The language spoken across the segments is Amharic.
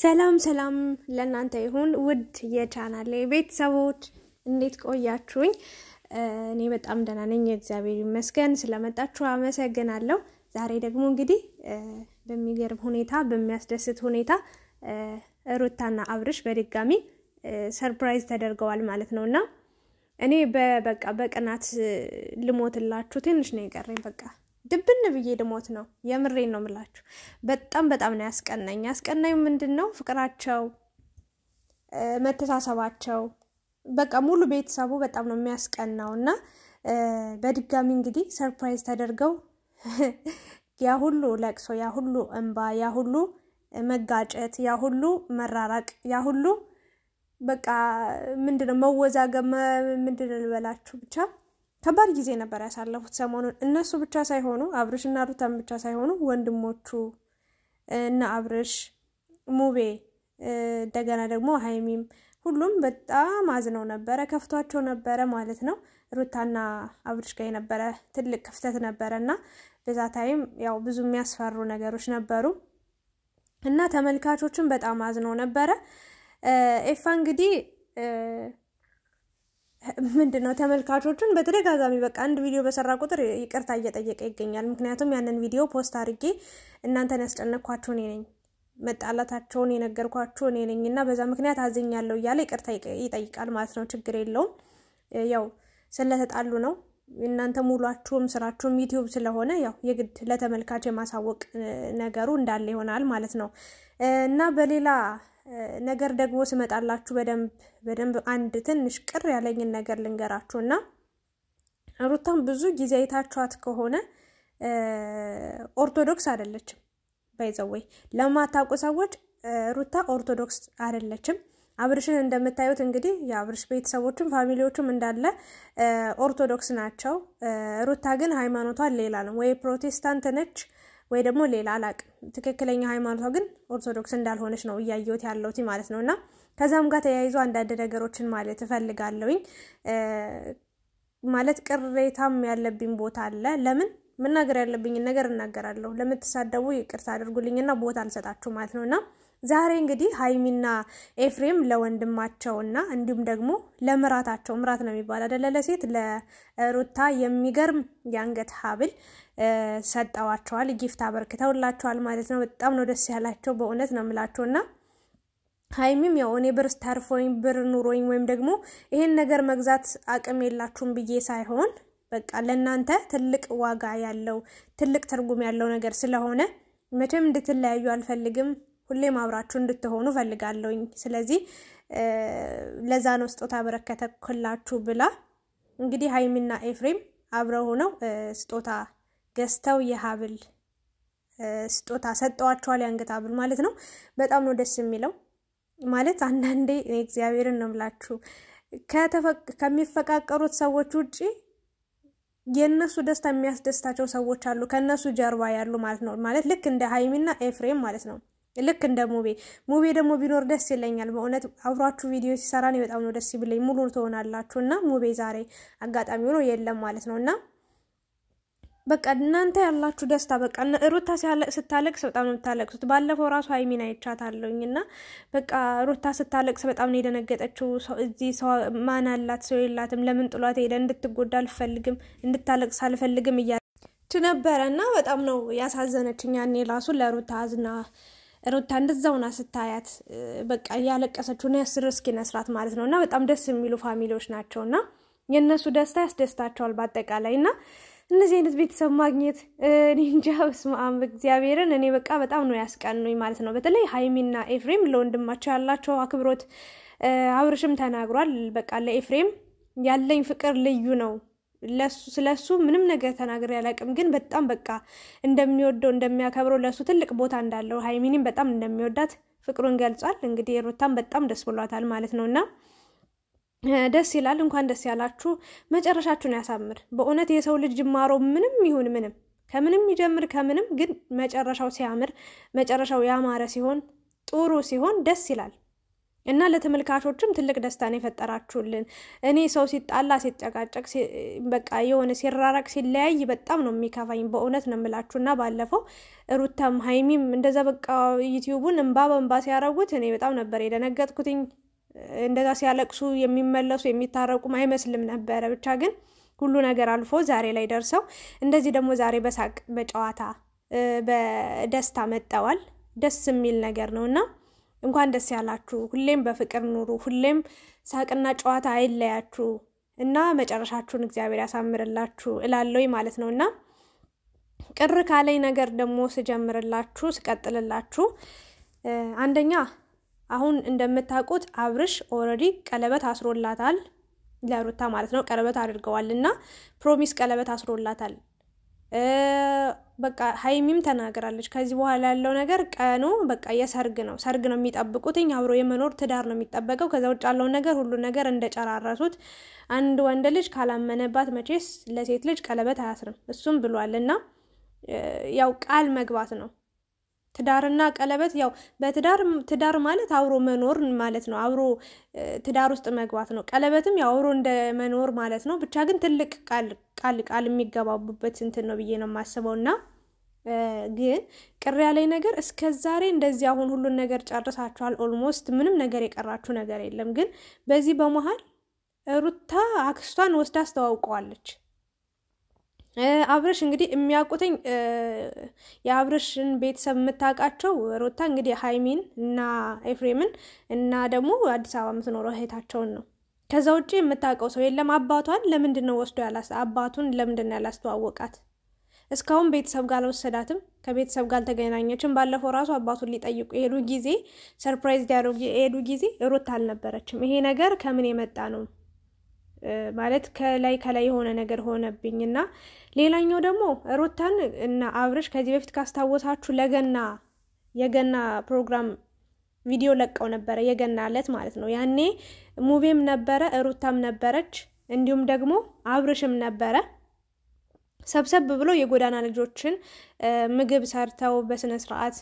ሰላም ሰላም ለእናንተ ይሁን ውድ የቻናሌ ቤተሰቦች እንዴት ቆያችሁኝ? እኔ በጣም ደህና ነኝ፣ እግዚአብሔር ይመስገን። ስለመጣችሁ አመሰግናለሁ። ዛሬ ደግሞ እንግዲህ በሚገርም ሁኔታ በሚያስደስት ሁኔታ ሩታና አብርሽ በድጋሚ ሰርፕራይዝ ተደርገዋል ማለት ነው እና እኔ በቃ በቅናት ልሞትላችሁ ትንሽ ነው የቀረኝ በቃ ድብን ብዬ ልሞት ነው። የምሬን ነው የምላችሁ። በጣም በጣም ነው ያስቀናኝ። ያስቀናኝ ምንድን ነው ፍቅራቸው፣ መተሳሰባቸው በቃ ሙሉ ቤተሰቡ በጣም ነው የሚያስቀናው። እና በድጋሚ እንግዲህ ሰርፕራይዝ ተደርገው ያ ሁሉ ለቅሶ፣ ያ ሁሉ እንባ፣ ያ ሁሉ መጋጨት፣ ያ ሁሉ መራራቅ፣ ያ ሁሉ በቃ ምንድነው መወዛገብ፣ ምንድነው ልበላችሁ ብቻ ከባድ ጊዜ ነበር ያሳለፉት ሰሞኑን። እነሱ ብቻ ሳይሆኑ አብርሽ እና ሩታን ብቻ ሳይሆኑ ወንድሞቹ እና አብርሽ ሙቤ፣ እንደገና ደግሞ ሀይሚም ሁሉም በጣም አዝነው ነበረ፣ ከፍቷቸው ነበረ ማለት ነው። ሩታና አብርሽ ጋር የነበረ ትልቅ ክፍተት ነበረ እና በዛ ታይም ያው ብዙ የሚያስፈሩ ነገሮች ነበሩ እና ተመልካቾችን በጣም አዝነው ነበረ ኤፋ እንግዲህ ምንድን ነው ተመልካቾቹን በተደጋጋሚ በቃ አንድ ቪዲዮ በሰራ ቁጥር ይቅርታ እየጠየቀ ይገኛል። ምክንያቱም ያንን ቪዲዮ ፖስት አድርጌ እናንተን ያስጨነቅኳችሁ እኔ ነኝ፣ መጣላታቸውን የነገርኳችሁ እኔ ነኝ እና በዛ ምክንያት አዝኛለሁ እያለ ይቅርታ ይጠይቃል ማለት ነው። ችግር የለውም ያው ስለተጣሉ ነው። እናንተ ሙሏችሁም ስራችሁም ዩቲዩብ ስለሆነ ያው የግድ ለተመልካች የማሳወቅ ነገሩ እንዳለ ይሆናል ማለት ነው እና በሌላ ነገር ደግሞ ስመጣላችሁ በደንብ በደንብ አንድ ትንሽ ቅር ያለኝን ነገር ልንገራችሁ እና ሩታም ብዙ ጊዜ አይታችኋት ከሆነ ኦርቶዶክስ አይደለችም። ባይዘወይ ለማታውቁ ሰዎች ሩታ ኦርቶዶክስ አይደለችም። አብርሽን እንደምታዩት እንግዲህ የአብርሽ ቤተሰቦችም ፋሚሊዎችም እንዳለ ኦርቶዶክስ ናቸው። ሩታ ግን ሃይማኖቷን ሌላ ነው። ወይ ፕሮቴስታንት ነች ወይ ደግሞ ሌላ አላቅ ትክክለኛ ሃይማኖቷ ግን ኦርቶዶክስ እንዳልሆነች ነው እያየሁት ያለሁት ማለት ነው። እና ከዛም ጋር ተያይዞ አንዳንድ ነገሮችን ማለት እፈልጋለሁኝ። ማለት ቅሬታም ያለብኝ ቦታ አለ። ለምን መናገር ያለብኝን ነገር እናገራለሁ። ለምትሳደቡ ይቅርታ አድርጉልኝና ቦታ አልሰጣችሁ ማለት ነው እና ዛሬ እንግዲህ ሀይሚና ኤፍሬም ለወንድማቸውና እንዲሁም ደግሞ ለምራታቸው ምራት ነው የሚባል አደለ ለሴት ለሩታ የሚገርም የአንገት ሀብል ሰጠዋቸዋል። ጊፍት አበርክተውላቸዋል ማለት ነው። በጣም ነው ደስ ያላቸው። በእውነት ነው የምላቸው እና ሀይሚም ያው እኔ ብር ስታርፎኝ ብር ኑሮኝ ወይም ደግሞ ይሄን ነገር መግዛት አቅም የላችሁም ብዬ ሳይሆን በቃ ለእናንተ ትልቅ ዋጋ ያለው ትልቅ ትርጉም ያለው ነገር ስለሆነ መቼም እንድትለያዩ አልፈልግም ሁሌም አብራችሁ እንድትሆኑ ፈልጋለሁኝ። ስለዚህ ለዛ ነው ስጦታ በረከተኩላችሁ ብላ እንግዲህ ሀይሚና ኤፍሬም አብረው ሆነው ስጦታ ገዝተው የሀብል ስጦታ ሰጠዋቸዋል። የአንገት ሀብል ማለት ነው። በጣም ነው ደስ የሚለው ማለት አንዳንዴ እግዚአብሔርን ነው ምላችሁ ከሚፈቃቀሩት ሰዎች ውጭ የእነሱ ደስታ የሚያስደስታቸው ሰዎች አሉ፣ ከእነሱ ጀርባ ያሉ ማለት ነው። ማለት ልክ እንደ ሀይሚና ኤፍሬም ማለት ነው። ልክ እንደ ሙቤ ሙቤ ደግሞ ቢኖር ደስ ይለኛል በእውነት አብሯችሁ ቪዲዮ ሲሰራ ነው በጣም ነው ደስ ይብለኝ። ሙሉ ትሆናላችሁ እና ሙቤ ዛሬ አጋጣሚ ሆኖ የለም ማለት ነው እና በቃ እናንተ ያላችሁ ደስታ በቃ ሩታ ስታለቅስ በጣም ነው የምታለቅሱት። ባለፈው ራሱ ሀይሚን አይቻታለሁኝ እና በቃ ሩታ ስታለቅስ በጣም ነው የደነገጠችው። እዚህ ሰው ማን አላት? ሰው የላትም። ለምን ጥሏት ሄደ? እንድትጎዳ አልፈልግም፣ እንድታለቅስ አልፈልግም እያለች ነበረ እና በጣም ነው ያሳዘነችኝ። ያኔ ራሱ ለሩታ አዝና ሩታ እንደዛውና ስታያት በቃ ያለቀሰችው ነስር እስኪነስራት ማለት ነው። እና በጣም ደስ የሚሉ ፋሚሊዎች ናቸው እና የእነሱ ደስታ ያስደስታቸዋል በአጠቃላይ እና እነዚህ አይነት ቤተሰብ ማግኘት እኔ እንጃ፣ በስመ አብ እግዚአብሔርን እኔ በቃ በጣም ነው ያስቀኑኝ ማለት ነው። በተለይ ሀይሚና ኤፍሬም ለወንድማቸው ያላቸው አክብሮት አብርሽም ተናግሯል። በቃ ለኤፍሬም ያለኝ ፍቅር ልዩ ነው ለሱ ስለሱ ምንም ነገር ተናግሬ አላውቅም። ግን በጣም በቃ እንደሚወደው እንደሚያከብረው፣ ለሱ ትልቅ ቦታ እንዳለው፣ ሀይሚኒም በጣም እንደሚወዳት ፍቅሩን ገልጿል። እንግዲህ ሩታም በጣም ደስ ብሏታል ማለት ነው እና ደስ ይላል። እንኳን ደስ ያላችሁ። መጨረሻችሁን ያሳምር። በእውነት የሰው ልጅ ጅማሮ ምንም ይሁን ምንም ከምንም ይጀምር ከምንም ግን መጨረሻው ሲያምር መጨረሻው ያማረ ሲሆን ጥሩ ሲሆን ደስ ይላል። እና ለተመልካቾችም ትልቅ ደስታን የፈጠራችሁልን። እኔ ሰው ሲጣላ ሲጨቃጨቅ፣ በቃ የሆነ ሲራራቅ ሲለያይ በጣም ነው የሚከፋኝ። በእውነት ነው የምላችሁ። እና ባለፈው ሩታም ሀይሚም እንደዛ በቃ ዩቲዩቡን እንባ በእንባ ሲያረጉት እኔ በጣም ነበር የደነገጥኩትኝ። እንደዛ ሲያለቅሱ የሚመለሱ የሚታረቁም አይመስልም ነበረ። ብቻ ግን ሁሉ ነገር አልፎ ዛሬ ላይ ደርሰው እንደዚህ ደግሞ ዛሬ በሳቅ በጨዋታ በደስታ መጠዋል። ደስ የሚል ነገር ነው እና እንኳን ደስ ያላችሁ። ሁሌም በፍቅር ኑሩ። ሁሌም ሳቅና ጨዋታ አይለያችሁ እና መጨረሻችሁን እግዚአብሔር ያሳምርላችሁ እላለሁ ማለት ነው እና ቅር ካለኝ ነገር ደግሞ ስጀምርላችሁ ስቀጥልላችሁ፣ አንደኛ አሁን እንደምታውቁት አብርሽ ኦልሬዲ ቀለበት አስሮላታል ለሩታ ማለት ነው። ቀለበት አድርገዋል እና ፕሮሚስ ቀለበት አስሮላታል። በቃ ሀይሚም ተናግራለች። ከዚህ በኋላ ያለው ነገር ቀኑ በቃ የሰርግ ነው፣ ሰርግ ነው የሚጠብቁትኝ፣ አብሮ የመኖር ትዳር ነው የሚጠበቀው። ከዛ ውጭ ያለው ነገር ሁሉ ነገር እንደጨራረሱት። አንድ ወንድ ልጅ ካላመነባት መቼስ ለሴት ልጅ ቀለበት አያስርም፣ እሱም ብሏል እና ያው ቃል መግባት ነው ትዳርና ቀለበት ያው በትዳር ትዳር ማለት አብሮ መኖር ማለት ነው። አብሮ ትዳር ውስጥ መግባት ነው። ቀለበትም ያው አብሮ እንደ መኖር ማለት ነው። ብቻ ግን ትልቅ ቃል ቃል የሚገባቡበት እንትን ነው ብዬ ነው የማስበው። እና ግን ቅር ያለኝ ነገር እስከ ዛሬ እንደዚህ አሁን ሁሉን ነገር ጨርሳችኋል። ኦልሞስት ምንም ነገር የቀራችሁ ነገር የለም። ግን በዚህ በመሀል ሩታ አክስቷን ወስዳ አስተዋውቀዋለች። አብረሽ እንግዲህ የሚያውቁትኝ የአብረሽን ቤተሰብ የምታውቃቸው ሮታ እንግዲህ ሀይሚን እና ኤፍሬምን እና ደግሞ አዲስ አበባ የምትኖረው እህታቸውን ነው። ከዛ ውጭ የምታውቀው ሰው የለም። አባቷን ለምንድን ነው ወስዶ አባቱን ለምንድን ነው ያላስተዋወቃት? እስካሁን ቤተሰብ ጋር አልወሰዳትም። ከቤተሰብ ጋር አልተገናኘችም። ባለፈው ራሱ አባቱን ሊጠይቁ የሄዱ ጊዜ ሰርፕራይዝ ሊያደርጉ የሄዱ ጊዜ ሮታ አልነበረችም። ይሄ ነገር ከምን የመጣ ነው? ማለት ከላይ ከላይ የሆነ ነገር ሆነብኝና፣ ሌላኛው ደግሞ ሩታን እና አብርሽ ከዚህ በፊት ካስታወሳችሁ ለገና የገና ፕሮግራም ቪዲዮ ለቀው ነበረ። የገና ዕለት ማለት ነው። ያኔ ሙቪም ነበረ፣ ሩታም ነበረች፣ እንዲሁም ደግሞ አብርሽም ነበረ። ሰብሰብ ብሎ የጎዳና ልጆችን ምግብ ሰርተው በስነ ስርዓት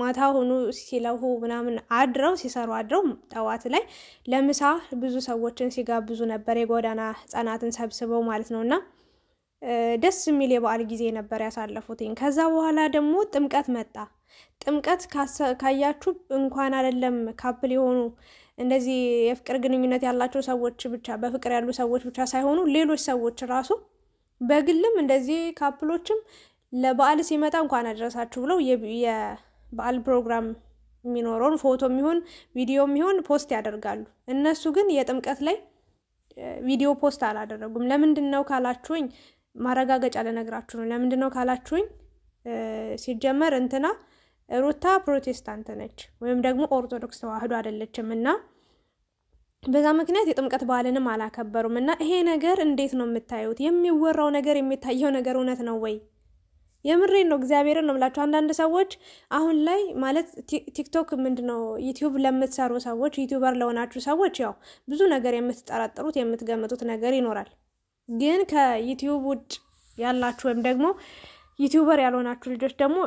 ማታ ሆኖ ሲለሁ ምናምን አድረው ሲሰሩ አድረው ጠዋት ላይ ለምሳ ብዙ ሰዎችን ሲጋብዙ ነበር፣ የጎዳና ህጻናትን ሰብስበው ማለት ነው። እና ደስ የሚል የበዓል ጊዜ ነበር ያሳለፉትኝ። ከዛ በኋላ ደግሞ ጥምቀት መጣ። ጥምቀት ካያችሁ እንኳን አይደለም ካፕል የሆኑ እንደዚህ የፍቅር ግንኙነት ያላቸው ሰዎች ብቻ በፍቅር ያሉ ሰዎች ብቻ ሳይሆኑ ሌሎች ሰዎች ራሱ በግልም እንደዚህ ካፕሎችም ለበዓል ሲመጣ እንኳን አደረሳችሁ ብለው በዓል ፕሮግራም የሚኖረውን ፎቶ የሚሆን ቪዲዮ የሚሆን ፖስት ያደርጋሉ። እነሱ ግን የጥምቀት ላይ ቪዲዮ ፖስት አላደረጉም። ለምንድን ነው ካላችሁኝ፣ ማረጋገጫ ልነግራችሁ ነው። ለምንድን ነው ካላችሁኝ፣ ሲጀመር እንትና ሩታ ፕሮቴስታንት ነች ወይም ደግሞ ኦርቶዶክስ ተዋህዶ አይደለችም እና በዛ ምክንያት የጥምቀት በዓልንም አላከበሩም እና ይሄ ነገር እንዴት ነው የምታዩት? የሚወራው ነገር የሚታየው ነገር እውነት ነው ወይ? የምሬን ነው፣ እግዚአብሔርን ነው የምላቸው። አንዳንድ ሰዎች አሁን ላይ ማለት ቲክቶክ ምንድን ነው ዩቲዩብ ለምትሰሩ ሰዎች፣ ዩቲዩበር ለሆናችሁ ሰዎች ያው ብዙ ነገር የምትጠራጠሩት የምትገምጡት ነገር ይኖራል። ግን ከዩቲዩብ ውጭ ያላችሁ ወይም ደግሞ ዩቲዩበር ያልሆናችሁ ልጆች ደግሞ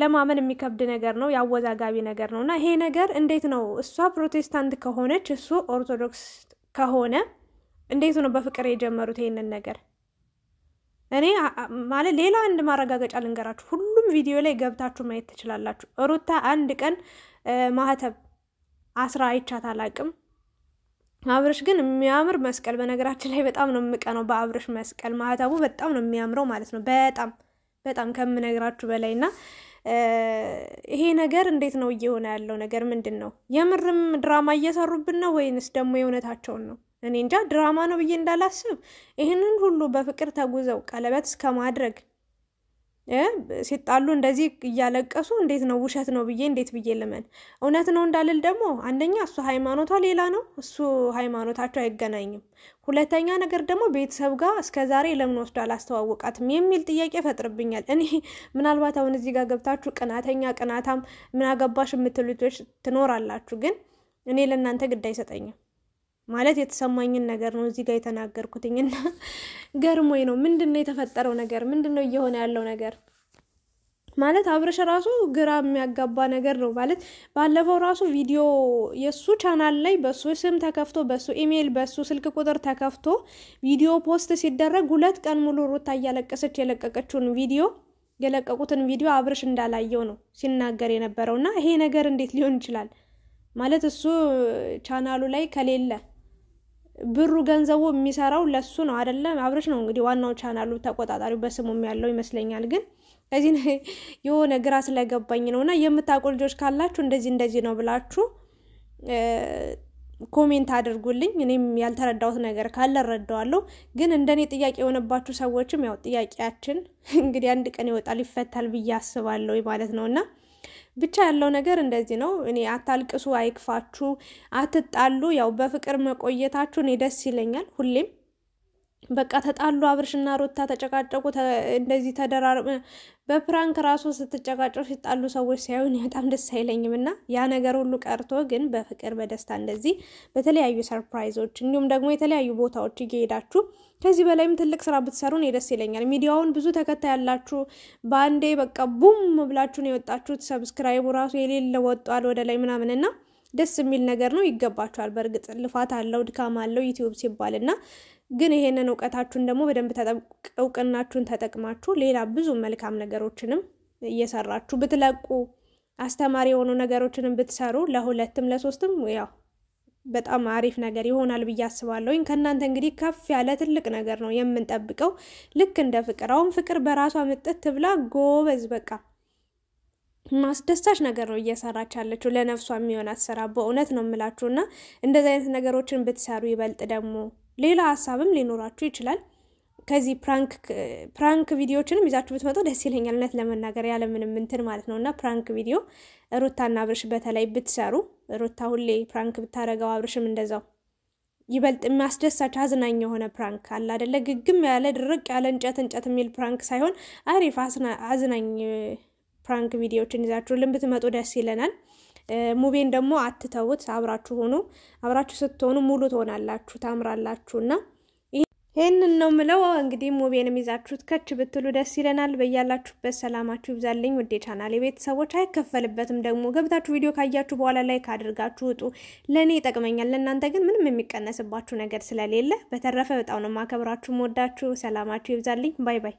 ለማመን የሚከብድ ነገር ነው፣ የአወዛጋቢ ነገር ነው እና ይሄ ነገር እንዴት ነው እሷ ፕሮቴስታንት ከሆነች እሱ ኦርቶዶክስ ከሆነ እንዴት ነው በፍቅር የጀመሩት ይሄንን ነገር? እኔ ማለት ሌላ አንድ ማረጋገጫ ልንገራችሁ። ሁሉም ቪዲዮ ላይ ገብታችሁ ማየት ትችላላችሁ። ሩታ አንድ ቀን ማህተብ አስራ አይቻት አላቅም። አብረሽ ግን የሚያምር መስቀል፣ በነገራችን ላይ በጣም ነው የምቀነው በአብረሽ መስቀል። ማህተቡ በጣም ነው የሚያምረው ማለት ነው። በጣም በጣም ከምነግራችሁ በላይ እና ይሄ ነገር እንዴት ነው እየሆነ ያለው ነገር ምንድን ነው? የምርም ድራማ እየሰሩብን ነው ወይንስ ደግሞ የእውነታቸውን ነው? እኔ እንጃ ድራማ ነው ብዬ እንዳላስብ ይህንን ሁሉ በፍቅር ተጉዘው ቀለበት እስከ ማድረግ ሲጣሉ እንደዚህ እያለቀሱ እንዴት ነው ውሸት ነው ብዬ እንዴት ብዬ ልመን? እውነት ነው እንዳልል ደግሞ አንደኛ እሱ ሃይማኖቷ ሌላ ነው፣ እሱ ሃይማኖታቸው አይገናኝም። ሁለተኛ ነገር ደግሞ ቤተሰብ ጋር እስከ ዛሬ ለምን ወስዶ አላስተዋወቃትም የሚል ጥያቄ ፈጥርብኛል። እኔ ምናልባት አሁን እዚህ ጋር ገብታችሁ ቅናተኛ ቅናታም ምናገባሽ የምትሉቶች የምትሉ ትኖራላችሁ፣ ግን እኔ ለእናንተ ግድ አይሰጠኝም። ማለት የተሰማኝን ነገር ነው እዚህ ጋር ና ገርሞኝ ነው። ምንድን ነው የተፈጠረው ነገር? ምንድን ነው እየሆነ ያለው ነገር? ማለት አብረሽ ራሱ ግራ የሚያጋባ ነገር ነው። ማለት ባለፈው ራሱ ቪዲዮ የእሱ ቻናል ላይ በሱ ስም ተከፍቶ በሱ ኢሜይል በሱ ስልክ ቁጥር ተከፍቶ ቪዲዮ ፖስት ሲደረግ ሁለት ቀን ሙሉ ሩታ እያለቀሰች የለቀቀችውን ቪዲዮ የለቀቁትን ቪዲዮ አብረሽ እንዳላየው ነው ሲናገር የነበረው እና ይሄ ነገር እንዴት ሊሆን ይችላል? ማለት እሱ ቻናሉ ላይ ከሌለ ብሩ ገንዘቡ የሚሰራው ለሱ ነው አይደለም። አብረሽ ነው እንግዲህ ዋናው ቻናሉ ተቆጣጣሪው በስሙም ያለው ይመስለኛል። ግን ከዚህ የሆነ ግራ ስለገባኝ ነው እና የምታውቁ ልጆች ካላችሁ እንደዚህ እንደዚህ ነው ብላችሁ ኮሜንት አድርጉልኝ። እኔም ያልተረዳሁት ነገር ካለ እረዳዋለሁ። ግን እንደኔ ጥያቄ የሆነባችሁ ሰዎችም ያው ጥያቄያችን እንግዲህ አንድ ቀን ይወጣል ይፈታል ብዬ አስባለሁ ማለት ነው እና ብቻ ያለው ነገር እንደዚህ ነው። እኔ አታልቅሱ፣ አይክፋችሁ፣ አትጣሉ። ያው በፍቅር መቆየታችሁ እኔ ደስ ይለኛል ሁሌም በቃ ተጣሉ፣ አብርሽና ሩታ ተጨቃጨቁ፣ እንደዚህ ተደራር በፕራንክ ራሱ ስትጨቃጨቁ ሲጣሉ ሰዎች ሳይሆን በጣም ደስ አይለኝም እና ያ ነገር ሁሉ ቀርቶ ግን በፍቅር በደስታ እንደዚህ በተለያዩ ሰርፕራይዞች እንዲሁም ደግሞ የተለያዩ ቦታዎች እየሄዳችሁ ከዚህ በላይም ትልቅ ስራ ብትሰሩ እኔ ደስ ይለኛል። ሚዲያውን ብዙ ተከታይ ያላችሁ በአንዴ በቃ ቡም ነው የወጣችሁት ሰብስክራይቡ ራሱ የሌለ ወጧል ወደ ላይ ምናምን እና ደስ የሚል ነገር ነው። ይገባችኋል። በእርግጥ ልፋት አለው ድካም አለው ዩቲዩብ ሲባል እና ግን ይሄንን እውቀታችሁን ደግሞ በደንብ እውቅናችሁን ተጠቅማችሁ ሌላ ብዙ መልካም ነገሮችንም እየሰራችሁ ብትለቁ አስተማሪ የሆኑ ነገሮችንም ብትሰሩ ለሁለትም ለሶስትም ያው በጣም አሪፍ ነገር ይሆናል ብዬ አስባለሁኝ። ከእናንተ እንግዲህ ከፍ ያለ ትልቅ ነገር ነው የምንጠብቀው፣ ልክ እንደ ፍቅር። አሁን ፍቅር በራሷ ምጥት ብላ ጎበዝ፣ በቃ ማስደሳች ነገር ነው እየሰራች ያለችው፣ ለነፍሷ የሚሆን አሰራ በእውነት ነው የምላችሁ እና እንደዚህ አይነት ነገሮችን ብትሰሩ ይበልጥ ደግሞ ሌላ ሀሳብም ሊኖራችሁ ይችላል ከዚህ ፕራንክ ፕራንክ ቪዲዮዎችንም ይዛችሁ ብትመጡ ደስ ይለኛል፣ እውነት ለመናገር ያለምንም እንትን ማለት ነው። እና ፕራንክ ቪዲዮ ሩታና አብርሽ በተለይ ብትሰሩ፣ ሩታ ሁሌ ፕራንክ ብታደረገው አብርሽም እንደዛው ይበልጥ የሚያስደሳች አዝናኝ የሆነ ፕራንክ አለ አደለ? ግግም ያለ ድርቅ ያለ እንጨት እንጨት የሚል ፕራንክ ሳይሆን አሪፍ አዝናኝ ፕራንክ ቪዲዮዎችን ይዛችሁልን ብትመጡ ደስ ይለናል። ሙቤን ደግሞ አትተውት፣ አብራችሁ ሆኑ። አብራችሁ ስትሆኑ ሙሉ ትሆናላችሁ፣ ታምራላችሁ እና ይህንን ነው ምለው። እንግዲህ ሙቤንም ይዛችሁት ከች ብትሉ ደስ ይለናል። በያላችሁበት ሰላማችሁ ይብዛልኝ። ውዴ ቻናል የቤተሰቦች አይከፈልበትም። ደግሞ ገብታችሁ ቪዲዮ ካያችሁ በኋላ ላይ ካድርጋችሁ ውጡ። ለእኔ ይጠቅመኛል፣ ለእናንተ ግን ምንም የሚቀነስባችሁ ነገር ስለሌለ። በተረፈ በጣም ነው ማከብራችሁ፣ ወዳችሁ። ሰላማችሁ ይብዛልኝ። ባይ ባይ።